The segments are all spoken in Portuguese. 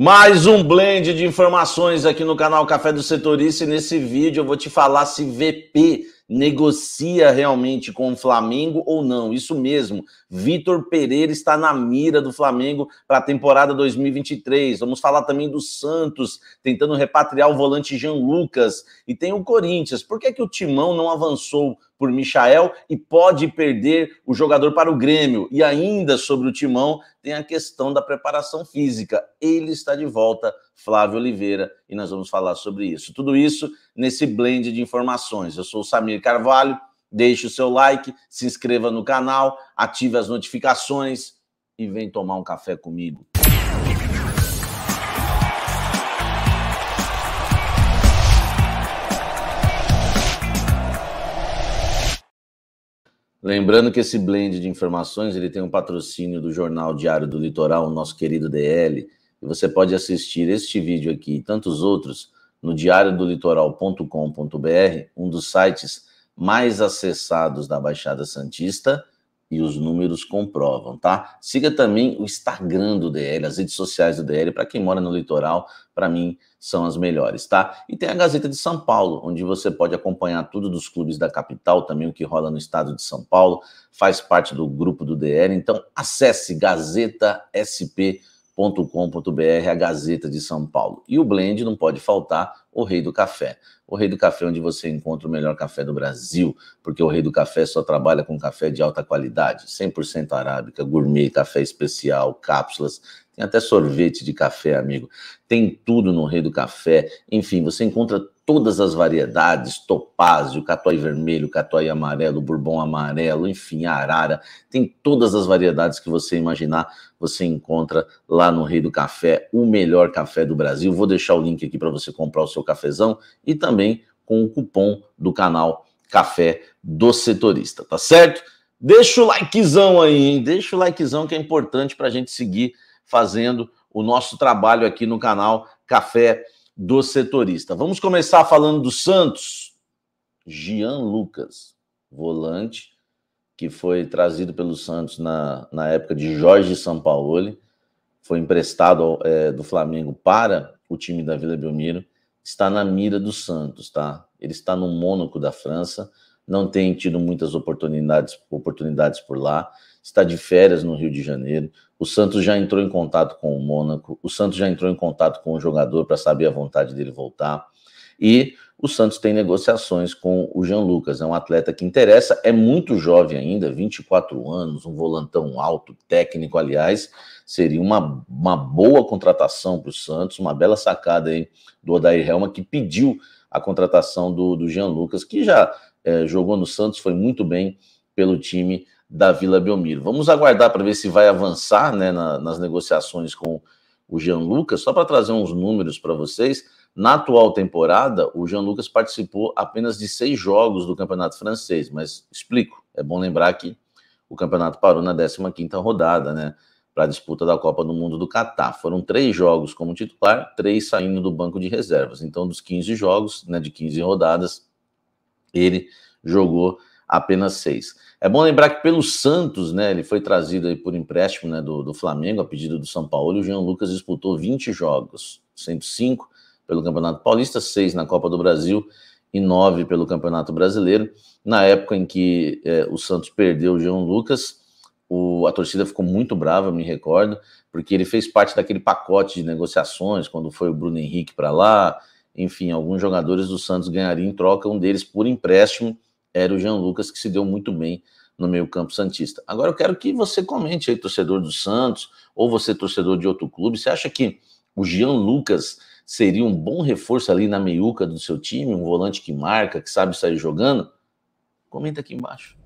Mais um blend de informações aqui no canal Café do Setorista e nesse vídeo eu vou te falar se VP negocia realmente com o Flamengo ou não. Isso mesmo, Vitor Pereira está na mira do Flamengo para a temporada 2023. Vamos falar também do Santos tentando repatriar o volante Jean Lucas e tem o Corinthians. Por que, que o Timão não avançou por Michael e pode perder o jogador para o Grêmio. E ainda sobre o Timão, tem a questão da preparação física. Ele está de volta, Flávio Oliveira, e nós vamos falar sobre isso. Tudo isso nesse blend de informações. Eu sou o Samir Carvalho, deixe o seu like, se inscreva no canal, ative as notificações e vem tomar um café comigo. Lembrando que esse blend de informações ele tem um patrocínio do Jornal Diário do Litoral, nosso querido DL. E você pode assistir este vídeo aqui e tantos outros no diariodolitoral.com.br, um dos sites mais acessados da Baixada Santista e os números comprovam, tá? Siga também o Instagram do DL, as redes sociais do DL, para quem mora no litoral, para mim são as melhores, tá? E tem a Gazeta de São Paulo, onde você pode acompanhar tudo dos clubes da capital, também o que rola no estado de São Paulo, faz parte do grupo do DL, então acesse gazetasp.com.br, a Gazeta de São Paulo. E o Blend não pode faltar, o Rei do Café. O Rei do Café, é onde você encontra o melhor café do Brasil, porque o Rei do Café só trabalha com café de alta qualidade, 100% arábica, gourmet, café especial, cápsulas, tem até sorvete de café, amigo. Tem tudo no Rei do Café. Enfim, você encontra todas as variedades, topázio, catuai vermelho, catuai amarelo, bourbon amarelo, enfim, arara, tem todas as variedades que você imaginar, você encontra lá no Rei do Café, o melhor café do Brasil. Vou deixar o link aqui para você comprar o seu cafezão e também com o cupom do canal Café do Setorista, tá certo? Deixa o likezão aí, hein? Deixa o likezão que é importante para a gente seguir fazendo o nosso trabalho aqui no canal Café do Setorista. Vamos começar falando do Santos. Gian Lucas, volante, que foi trazido pelo Santos na, na época de Jorge Sampaoli, foi emprestado é, do Flamengo para o time da Vila Belmiro, está na mira do Santos, tá? Ele está no Mônaco da França, não tem tido muitas oportunidades, oportunidades por lá está de férias no Rio de Janeiro. O Santos já entrou em contato com o Mônaco, o Santos já entrou em contato com o jogador para saber a vontade dele voltar. E o Santos tem negociações com o Jean Lucas, é um atleta que interessa, é muito jovem ainda, 24 anos, um volantão alto, técnico, aliás, seria uma, uma boa contratação para o Santos, uma bela sacada aí do Odair Helma, que pediu a contratação do, do Jean Lucas, que já é, jogou no Santos, foi muito bem pelo time da Vila Belmiro. Vamos aguardar para ver se vai avançar né, na, nas negociações com o Jean Lucas. Só para trazer uns números para vocês, na atual temporada, o Jean Lucas participou apenas de seis jogos do Campeonato Francês, mas explico, é bom lembrar que o campeonato parou na 15ª rodada, né, para a disputa da Copa do Mundo do Catar. Foram três jogos como titular, três saindo do banco de reservas. Então, dos 15 jogos, né, de 15 rodadas, ele jogou apenas seis. É bom lembrar que pelo Santos, né, ele foi trazido aí por empréstimo né, do, do Flamengo, a pedido do São Paulo, e o Jean Lucas disputou 20 jogos, 105 pelo Campeonato Paulista, 6 na Copa do Brasil e 9 pelo Campeonato Brasileiro. Na época em que é, o Santos perdeu o Jean Lucas, o, a torcida ficou muito brava, me recordo, porque ele fez parte daquele pacote de negociações, quando foi o Bruno Henrique para lá, enfim, alguns jogadores do Santos ganhariam em troca, um deles por empréstimo, era o Jean Lucas, que se deu muito bem no meio-campo Santista. Agora eu quero que você comente aí, torcedor do Santos, ou você, torcedor de outro clube, você acha que o Jean Lucas seria um bom reforço ali na meiuca do seu time, um volante que marca, que sabe sair jogando? Comenta aqui embaixo.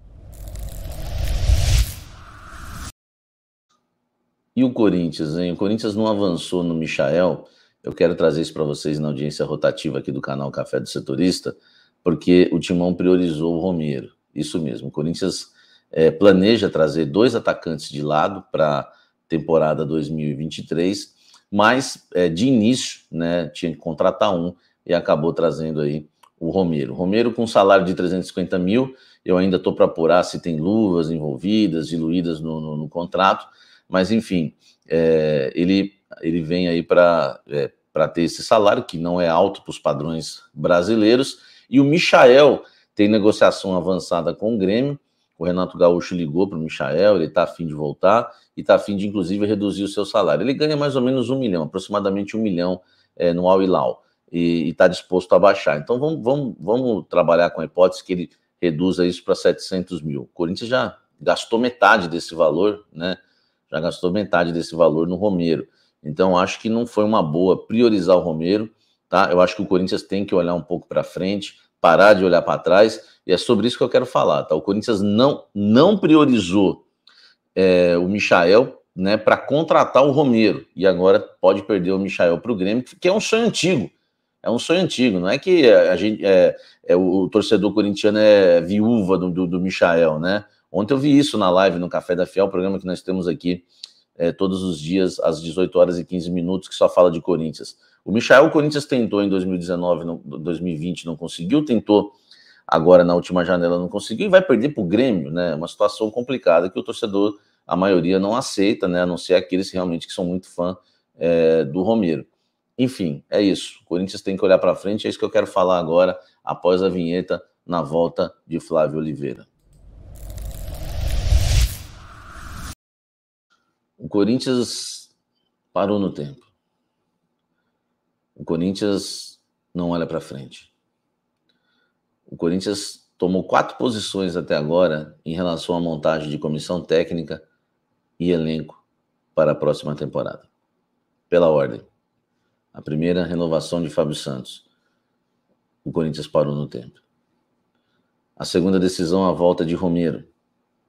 E o Corinthians, hein? O Corinthians não avançou no Michael. Eu quero trazer isso para vocês na audiência rotativa aqui do canal Café do Setorista porque o Timão priorizou o Romero. Isso mesmo. O Corinthians é, planeja trazer dois atacantes de lado para temporada 2023, mas é, de início né, tinha que contratar um e acabou trazendo aí o Romero. Romero com salário de 350 mil, eu ainda estou para apurar se tem luvas envolvidas, diluídas no, no, no contrato, mas enfim, é, ele, ele vem aí para é, ter esse salário, que não é alto para os padrões brasileiros, e o Michael tem negociação avançada com o Grêmio. O Renato Gaúcho ligou para o Michael, ele está afim de voltar e está afim de, inclusive, reduzir o seu salário. Ele ganha mais ou menos um milhão, aproximadamente um milhão é, no Al Hilal, e está disposto a baixar. Então vamos, vamos, vamos trabalhar com a hipótese que ele reduza isso para 700 mil. O Corinthians já gastou metade desse valor, né? Já gastou metade desse valor no Romero. Então acho que não foi uma boa priorizar o Romero Tá? Eu acho que o Corinthians tem que olhar um pouco para frente, parar de olhar para trás, e é sobre isso que eu quero falar. Tá? O Corinthians não, não priorizou é, o Michael né, para contratar o Romero, e agora pode perder o Michael para o Grêmio, que é um sonho antigo. É um sonho antigo, não é que a gente, é, é o, torcedor corintiano é viúva do, do, do Michael, né? Ontem eu vi isso na live, no Café da Fiel, o programa que nós temos aqui é, todos os dias às 18 horas e 15 minutos, que só fala de Corinthians. O Michael o Corinthians tentou em 2019, 2020 não conseguiu, tentou agora na última janela não conseguiu e vai perder para o Grêmio, né? Uma situação complicada que o torcedor, a maioria não aceita, né? A não ser aqueles realmente que são muito fã é, do Romero. Enfim, é isso. O Corinthians tem que olhar para frente, é isso que eu quero falar agora, após a vinheta, na volta de Flávio Oliveira. O Corinthians parou no tempo. O Corinthians não olha para frente. O Corinthians tomou quatro posições até agora em relação à montagem de comissão técnica e elenco para a próxima temporada. Pela ordem. A primeira, renovação de Fábio Santos. O Corinthians parou no tempo. A segunda decisão, a volta de Romero.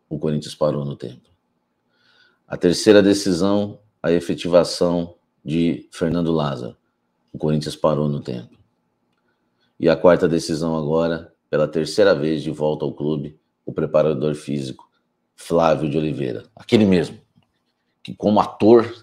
O Corinthians parou no tempo. A terceira decisão, a efetivação de Fernando Lázaro. O Corinthians parou no tempo. E a quarta decisão agora, pela terceira vez de volta ao clube, o preparador físico Flávio de Oliveira, aquele mesmo que como ator,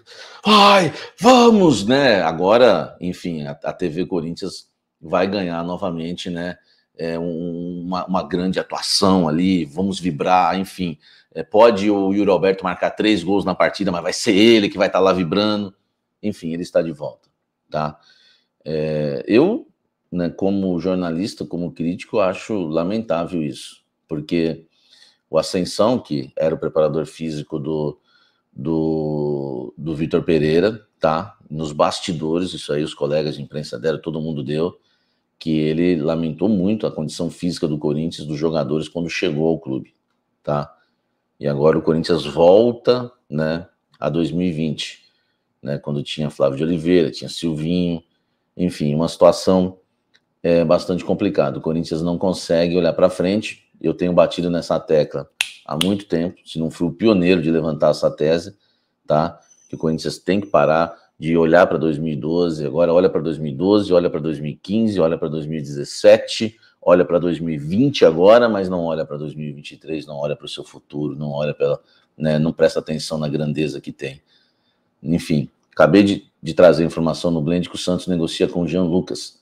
ai, vamos, né? Agora, enfim, a, a TV Corinthians vai ganhar novamente, né? É um, uma, uma grande atuação ali, vamos vibrar, enfim. É, pode o Yuri Alberto marcar três gols na partida, mas vai ser ele que vai estar tá lá vibrando. Enfim, ele está de volta, tá? É, eu, né, como jornalista, como crítico, acho lamentável isso, porque o Ascensão, que era o preparador físico do, do, do Vitor Pereira, tá? Nos bastidores, isso aí os colegas de imprensa deram, todo mundo deu, que ele lamentou muito a condição física do Corinthians, dos jogadores, quando chegou ao clube, tá? E agora o Corinthians volta, né, a 2020, né, quando tinha Flávio de Oliveira, tinha Silvinho, enfim, uma situação é, bastante complicada. O Corinthians não consegue olhar para frente. Eu tenho batido nessa tecla há muito tempo, se não fui o pioneiro de levantar essa tese, tá? Que o Corinthians tem que parar de olhar para 2012, agora olha para 2012, olha para 2015, olha para 2017, olha para 2020 agora, mas não olha para 2023, não olha para o seu futuro, não olha pela, né, não presta atenção na grandeza que tem. Enfim, acabei de, de trazer informação no Blend que o Santos negocia com o Jean Lucas.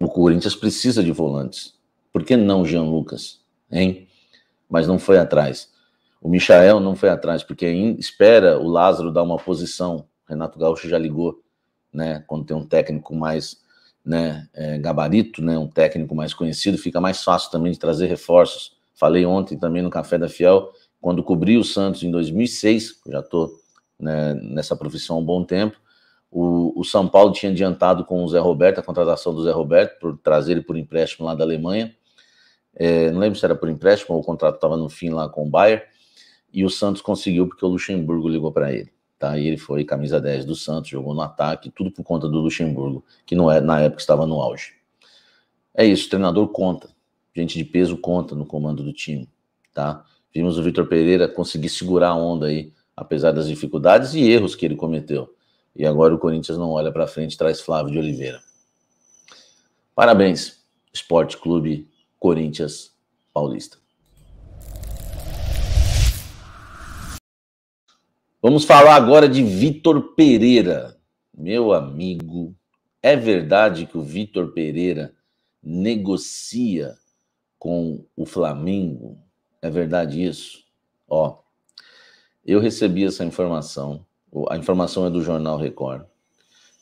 O Corinthians precisa de volantes. Por que não Jean Lucas? Hein? Mas não foi atrás. O Michael não foi atrás, porque espera o Lázaro dar uma posição. Renato Gaúcho já ligou, né? Quando tem um técnico mais né, é, gabarito, né, um técnico mais conhecido, fica mais fácil também de trazer reforços. Falei ontem também no Café da Fiel, quando cobri o Santos em 2006, já estou né, nessa profissão há um bom tempo, o, o, São Paulo tinha adiantado com o Zé Roberto, a contratação do Zé Roberto, por trazer ele por empréstimo lá da Alemanha. É, não lembro se era por empréstimo ou o contrato estava no fim lá com o Bayern. E o Santos conseguiu porque o Luxemburgo ligou para ele. Tá? E ele foi camisa 10 do Santos, jogou no ataque, tudo por conta do Luxemburgo, que não é na época estava no auge. É isso, treinador conta. Gente de peso conta no comando do time, tá? Vimos o Vitor Pereira conseguir segurar a onda aí, apesar das dificuldades e erros que ele cometeu. E agora o Corinthians não olha para frente, traz Flávio de Oliveira. Parabéns, Esporte Clube Corinthians Paulista. Vamos falar agora de Vitor Pereira. Meu amigo, é verdade que o Vitor Pereira negocia com o Flamengo? É verdade isso? Ó, eu recebi essa informação. A informação é do Jornal Record.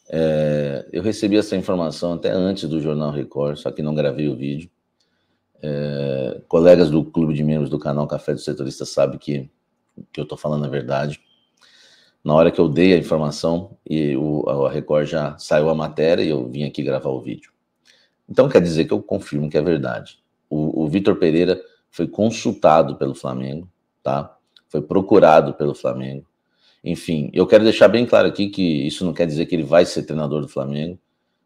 É, eu recebi essa informação até antes do Jornal Record, só que não gravei o vídeo. É, colegas do Clube de Membros do canal Café do Setorista sabem que, que eu estou falando a verdade na hora que eu dei a informação e o, a Record já saiu a matéria e eu vim aqui gravar o vídeo. Então quer dizer que eu confirmo que é verdade. O, o Vitor Pereira foi consultado pelo Flamengo, tá? Foi procurado pelo Flamengo. Enfim, eu quero deixar bem claro aqui que isso não quer dizer que ele vai ser treinador do Flamengo,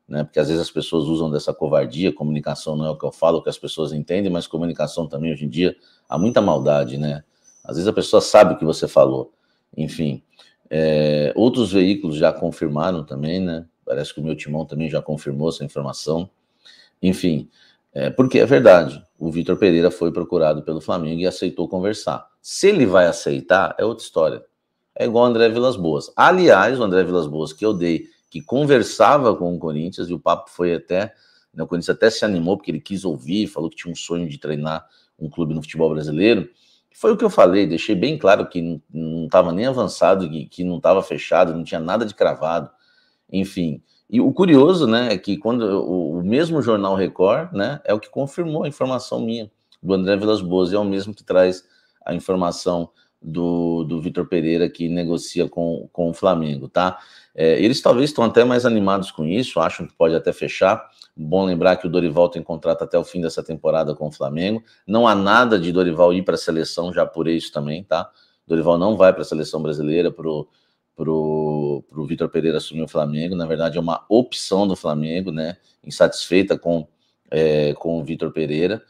né? Porque às vezes as pessoas usam dessa covardia, comunicação não é o que eu falo, o que as pessoas entendem, mas comunicação também hoje em dia há muita maldade, né? Às vezes a pessoa sabe o que você falou. Enfim, é, outros veículos já confirmaram também, né? Parece que o meu timão também já confirmou essa informação. Enfim, é, porque é verdade. O Vitor Pereira foi procurado pelo Flamengo e aceitou conversar. Se ele vai aceitar, é outra história. É igual o André Vilas Boas. Aliás, o André Vilas Boas, que eu dei, que conversava com o Corinthians, e o papo foi até. Né, o Corinthians até se animou, porque ele quis ouvir, falou que tinha um sonho de treinar um clube no futebol brasileiro. Foi o que eu falei, deixei bem claro que não estava nem avançado, que, que não estava fechado, não tinha nada de cravado, enfim. E o curioso, né, é que quando o, o mesmo jornal Record, né, é o que confirmou a informação minha do André Vilas Boas, e é o mesmo que traz a informação do, do Vitor Pereira que negocia com, com o Flamengo, tá? É, eles talvez estão até mais animados com isso, acham que pode até fechar. Bom lembrar que o Dorival tem contrato até o fim dessa temporada com o Flamengo. Não há nada de Dorival ir para a seleção, já por isso também, tá? Dorival não vai para a seleção brasileira, para o Vitor Pereira assumir o Flamengo. Na verdade, é uma opção do Flamengo, né? Insatisfeita com, é, com o Vitor Pereira.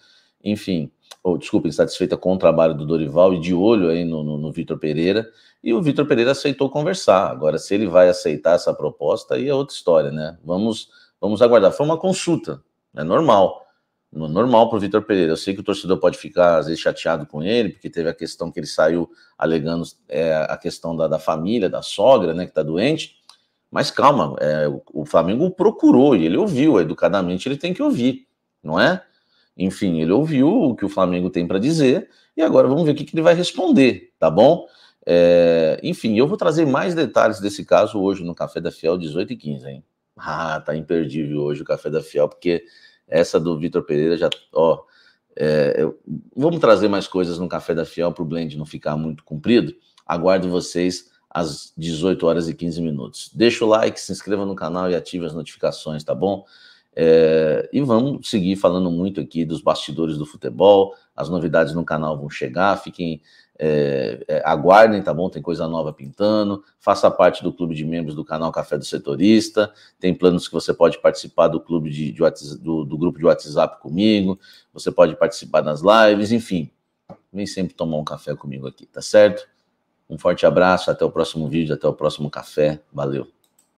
Enfim, ou desculpa, insatisfeita com o trabalho do Dorival e de olho aí no, no, no Vitor Pereira. E o Vitor Pereira aceitou conversar. Agora, se ele vai aceitar essa proposta, aí é outra história, né? Vamos, vamos aguardar. Foi uma consulta, é normal normal para o Vitor Pereira. Eu sei que o torcedor pode ficar, às vezes, chateado com ele, porque teve a questão que ele saiu alegando é, a questão da, da, família, da sogra, né, que está doente. Mas calma, é, o, Flamengo procurou e ele ouviu, educadamente ele tem que ouvir, não é? Enfim, ele ouviu o que o Flamengo tem para dizer e agora vamos ver o que, que ele vai responder, tá bom? É, enfim, eu vou trazer mais detalhes desse caso hoje no Café da Fiel 18 e 15, hein? Ah, tá imperdível hoje o Café da Fiel, porque essa do Vitor Pereira já, ó. É, eu, vamos trazer mais coisas no Café da Fiel para o blend não ficar muito comprido. Aguardo vocês às 18 horas e 15 minutos. Deixa o like, se inscreva no canal e ative as notificações, tá bom? É, e vamos seguir falando muito aqui dos bastidores do futebol. As novidades no canal vão chegar, fiquem. É, é, aguardem, tá bom? Tem coisa nova pintando. Faça parte do clube de membros do canal Café do Setorista. Tem planos que você pode participar do clube de, de WhatsApp, do, do grupo de WhatsApp comigo. Você pode participar das lives, enfim. Vem sempre tomar um café comigo aqui, tá certo? Um forte abraço, até o próximo vídeo, até o próximo café. Valeu!